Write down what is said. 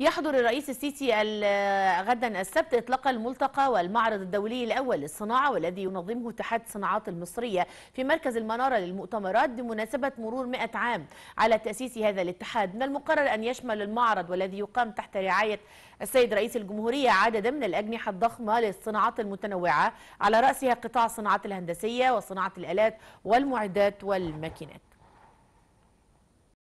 يحضر الرئيس السيسي غدا السبت إطلاق الملتقى والمعرض الدولي الأول للصناعة والذي ينظمه اتحاد الصناعات المصرية في مركز المنارة للمؤتمرات بمناسبة مرور 100 عام على تأسيس هذا الاتحاد من المقرر أن يشمل المعرض والذي يقام تحت رعاية السيد رئيس الجمهورية عددا من الأجنحة الضخمة للصناعات المتنوعة على رأسها قطاع الصناعات الهندسية وصناعة الآلات والمعدات والماكينات